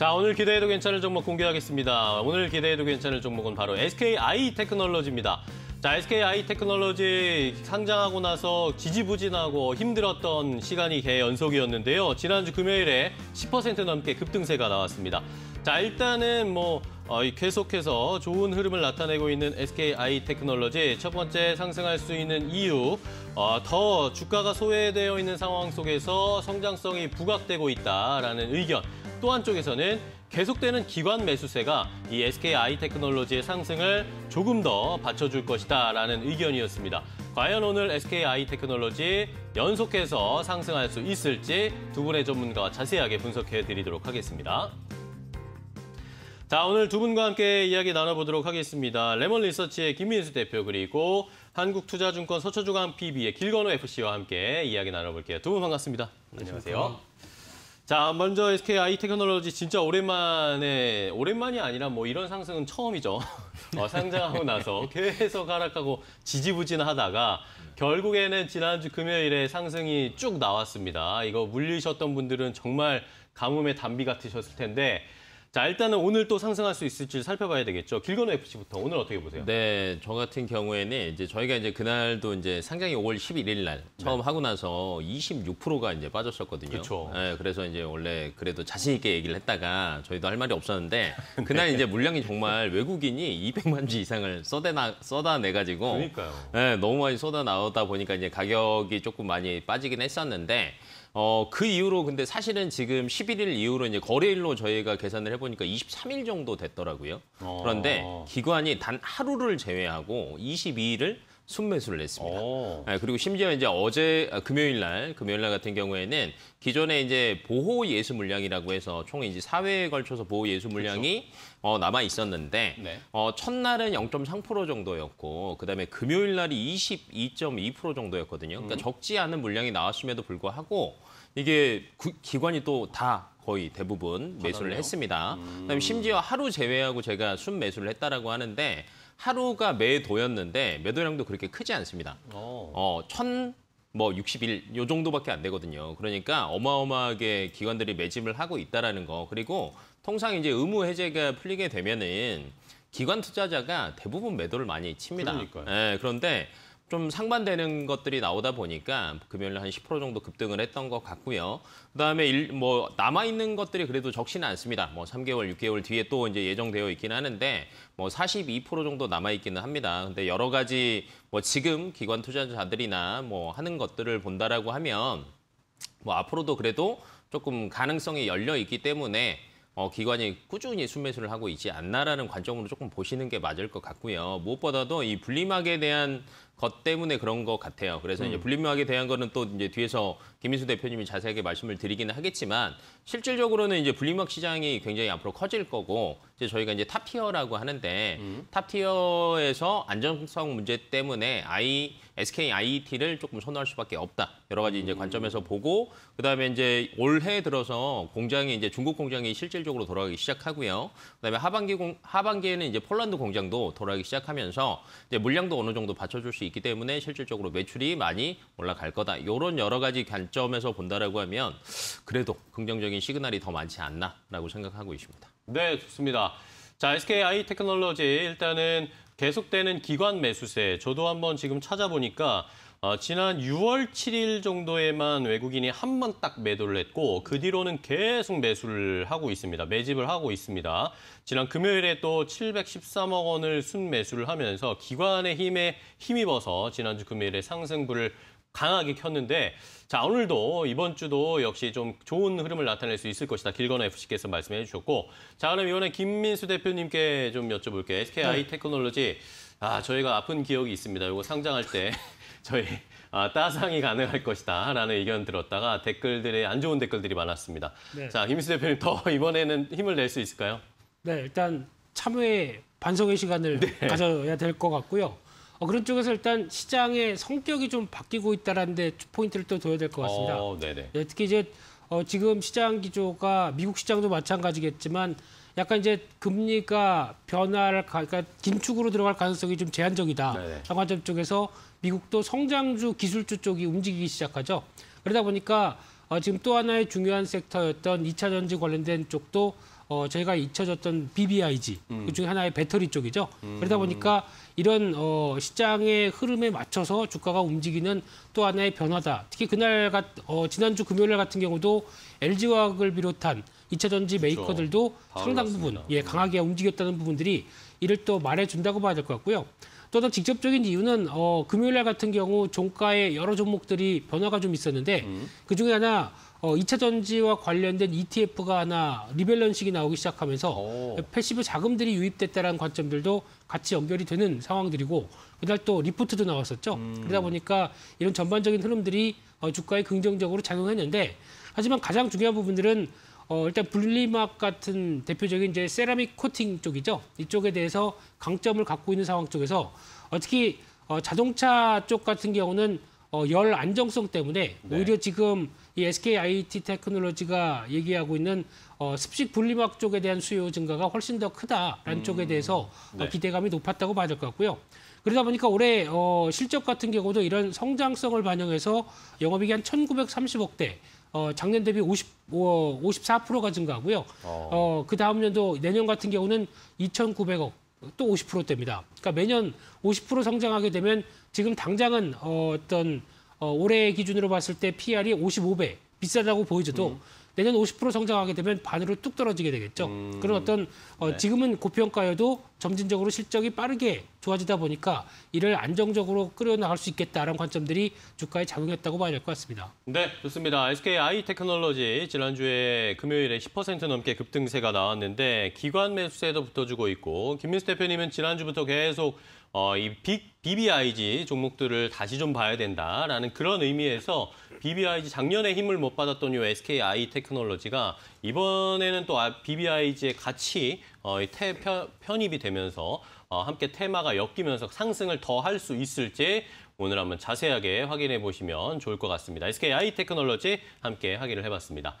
자, 오늘 기대해도 괜찮을 종목 공개하겠습니다. 오늘 기대해도 괜찮을 종목은 바로 SKI 테크놀로지입니다. 자, SKI 테크놀로지 상장하고 나서 지지부진하고 힘들었던 시간이 개 연속이었는데요. 지난주 금요일에 10% 넘게 급등세가 나왔습니다. 자, 일단은 뭐 어, 계속해서 좋은 흐름을 나타내고 있는 SKI 테크놀로지 첫 번째 상승할 수 있는 이유 어, 더 주가가 소외되어 있는 상황 속에서 성장성이 부각되고 있다라는 의견 또 한쪽에서는 계속되는 기관 매수세가 이 SK i 테크놀로지의 상승을 조금 더 받쳐줄 것이다라는 의견이었습니다. 과연 오늘 SK i 테크놀로지 연속해서 상승할 수 있을지 두 분의 전문가와 자세하게 분석해드리도록 하겠습니다. 자, 오늘 두 분과 함께 이야기 나눠보도록 하겠습니다. 레몬 리서치의 김민수 대표 그리고 한국투자증권 서초주간 PB의 길건호 FC와 함께 이야기 나눠볼게요. 두 분 반갑습니다. 안녕하세요. 안녕하세요. 자, 먼저 SK 아이 테크놀로지 진짜 오랜만에 오랜만이 아니라 뭐 이런 상승은 처음이죠. 어, 상장하고 나서 계속 하락하고 지지부진하다가 결국에는 지난주 금요일에 상승이 쭉 나왔습니다. 이거 물리셨던 분들은 정말 가뭄에 단비 같으셨을 텐데 자, 일단은 오늘 또 상승할 수 있을지 살펴봐야 되겠죠. 길건우 FC부터 오늘 어떻게 보세요? 네, 저 같은 경우에는 이제 저희가 이제 그날도 이제 상장이 5월 11일 날 처음 네. 하고 나서 26%가 이제 빠졌었거든요. 그렇죠. 네, 그래서 이제 원래 그래도 자신 있게 얘기를 했다가 저희도 할 말이 없었는데 네. 그날 네. 이제 물량이 정말 외국인이 200만 주 이상을 써대나 써다내 가지고 그러니까요. 네, 너무 많이 쏟아 나오다 보니까 이제 가격이 조금 많이 빠지긴 했었는데 어, 그 이후로 근데 사실은 지금 11일 이후로 이제 거래일로 저희가 계산을 해보니까 23일 정도 됐더라고요. 어. 그런데 기관이 단 하루를 제외하고 22일을 순매수를 했습니다 어. 아, 그리고 심지어 이제 어제 아, 금요일 날 금요일 날 같은 경우에는 기존에 이제 보호 예수 물량이라고 해서 총 이제 사회에 걸쳐서 보호 예수 물량이 그렇죠. 어, 남아 있었는데 네. 어, 첫날은 0.3% 정도였고 그다음에 금요일 날이 22.2% 정도였거든요. 그러니까 음. 적지 않은 물량이 나왔음에도 불구하고 이게 구, 기관이 또다 거의 대부분 아, 매수를 했습니다. 음. 그다음에 심지어 하루 제외하고 제가 순 매수를 했다라고 하는데 하루가 매도였는데 매도량도 그렇게 크지 않습니다. 오. 어, 어 천뭐 60일 요 정도밖에 안 되거든요. 그러니까 어마어마하게 기관들이 매집을 하고 있다라는 거. 그리고 통상 이제 의무 해제가 풀리게 되면은 기관 투자자가 대부분 매도를 많이 칩니다. 그러니까요. 예, 그런데 좀 상반되는 것들이 나오다 보니까 금요일 한10% 정도 급등을 했던 것 같고요. 그다음에 일, 뭐 남아 있는 것들이 그래도 적지는 않습니다. 뭐 3개월, 6개월 뒤에 또 이제 예정되어 있긴 하는데 뭐 42% 정도 남아 있기는 합니다. 근데 여러 가지 뭐 지금 기관 투자자들이나 뭐 하는 것들을 본다라고 하면 뭐 앞으로도 그래도 조금 가능성이 열려 있기 때문에 어, 기관이 꾸준히 순매수를 하고 있지 않나라는 관점으로 조금 보시는 게 맞을 것 같고요. 무엇보다도 이 분리막에 대한 것 때문에 그런 것 같아요. 그래서 음. 이제 분리막에 대한 거는 또 이제 뒤에서 김인수 대표님이 자세하게 말씀을 드리기는 하겠지만 실질적으로는 이제 분리막 시장이 굉장히 앞으로 커질 거고 이제 저희가 이제 탑티어라고 하는데 음. 탑티어에서 안정성 문제 때문에 아이 SK IET를 조금 선호할 수밖에 없다. 여러 가지 이제 관점에서 보고 그다음에 이제 올해 들어서 공장이 이제 중국 공장이 실질적으로 돌아가기 시작하고요. 그다음에 하반기 공, 하반기에는 이제 폴란드 공장도 돌아가기 시작하면서 이제 물량도 어느 정도 받쳐줄 수 있기 때문에 실질적으로 매출이 많이 올라갈 거다. 이런 여러 가지 관점에서 본다라고 하면 그래도 긍정적인 시그널이 더 많지 않나라고 생각하고 있습니다. 네, 좋습니다. 자, SKI 테크놀로지 일단은 계속되는 기관 매수세, 저도 한번 지금 찾아보니까 어, 지난 6월 7일 정도에만 외국인이 한 번 딱 매도를 했고 그 뒤로는 계속 매수를 하고 있습니다. 매집을 하고 있습니다. 지난 금요일에 또 713억 원을 순매수를 하면서 기관의 힘에 힘입어서 지난주 금요일에 상승부를 강하게 켰는데 자 오늘도 이번 주도 역시 좀 좋은 흐름을 나타낼 수 있을 것이다. 길건호 FC께서 말씀해 주셨고 자 그럼 이번에 김민수 대표님께 좀 여쭤볼게요. SKI 네. 테크놀로지 아 저희가 아픈 기억이 있습니다. 이거 상장할 때 저희 아, 따상이 가능할 것이다 라는 의견 들었다가 댓글들에 안 좋은 댓글들이 많았습니다. 네. 자 김민수 대표님 더 이번에는 힘을 낼 수 있을까요? 네 일단 참회 반성의 시간을 네. 가져야 될 것 같고요. 어, 그런 쪽에서 일단 시장의 성격이 좀 바뀌고 있다는 데 포인트를 또 둬야 될 것 같습니다. 어, 네, 특히 이제 어, 지금 시장 기조가 미국 시장도 마찬가지겠지만 약간 이제 금리가 변화를 그러니까 긴축으로 들어갈 가능성이 좀 제한적이다. 라고 관점 쪽에서 미국도 성장주 기술주 쪽이 움직이기 시작하죠. 그러다 보니까 어, 지금 또 하나의 중요한 섹터였던 이차 전지 관련된 쪽도 어, 저희가 잊혀졌던 BBIG 음. 그중에 하나의 배터리 쪽이죠. 음. 그러다 보니까 이런 어, 시장의 흐름에 맞춰서 주가가 움직이는 또 하나의 변화다. 특히 그날 같, 어, 지난주 금요일 같은 경우도 LG화학을 비롯한 이차 전지 그렇죠. 메이커들도 상당 부분 예, 음. 강하게 움직였다는 부분들이 이를 또 말해준다고 봐야 될 것 같고요. 또한 직접적인 이유는 어, 금요일 날 같은 경우 종가의 여러 종목들이 변화가 좀 있었는데 음. 그중에 하나 어, 2차 전지와 관련된 ETF가 하나 리밸런싱이 나오기 시작하면서 오. 패시브 자금들이 유입됐다는 관점들도 같이 연결이 되는 상황들이고 그날 또 리포트도 나왔었죠. 음. 그러다 보니까 이런 전반적인 흐름들이 어, 주가에 긍정적으로 작용했는데 하지만 가장 중요한 부분들은 어, 일단 분리막 같은 대표적인 이제 세라믹 코팅 쪽이죠. 이쪽에 대해서 강점을 갖고 있는 상황 쪽에서 어, 특게 어, 자동차 쪽 같은 경우는 어, 열 안정성 때문에 네. 오히려 지금 이 SK IT 테크놀로지가 얘기하고 있는 어, 습식 분리막 쪽에 대한 수요 증가가 훨씬 더 크다라는 음. 쪽에 대해서 어, 네. 어, 기대감이 높았다고 봐야 될것 같고요. 그러다 보니까 올해 어, 실적 같은 경우도 이런 성장성을 반영해서 영업이익이 한 1,930억 대, 어, 작년 대비 50, 어, 54%가 증가하고요. 어. 어, 그 다음 년도 내년 같은 경우는 2,900억 또 50%대입니다. 그러니까 매년 50% 성장하게 되면 지금 당장은 어, 어떤 어, 올해 기준으로 봤을 때 PR이 55배 비싸다고 보여져도 음. 내년 50% 성장하게 되면 반으로 뚝 떨어지게 되겠죠. 음. 그런 어떤 어, 네. 지금은 고평가여도 점진적으로 실적이 빠르게 좋아지다 보니까 이를 안정적으로 끌어나갈 수 있겠다라는 관점들이 주가에 작용했다고 봐야 될 것 같습니다. 네, 좋습니다. SKI 테크놀로지 지난주에 금요일에 10% 넘게 급등세가 나왔는데 기관 매수세도 붙어주고 있고 김민수 대표님은 지난주부터 계속 어, 이 빅, BBIG 종목들을 다시 좀 봐야 된다라는 그런 의미에서 BBIG 작년에 힘을 못 받았던 요 SKI 테크놀로지가 이번에는 또 아, BBIG에 같이 어, 태, 편입이 되면서 어, 함께 테마가 엮이면서 상승을 더 할 수 있을지 오늘 한번 자세하게 확인해 보시면 좋을 것 같습니다. SK 아이테크놀로지 함께 확인을 해봤습니다.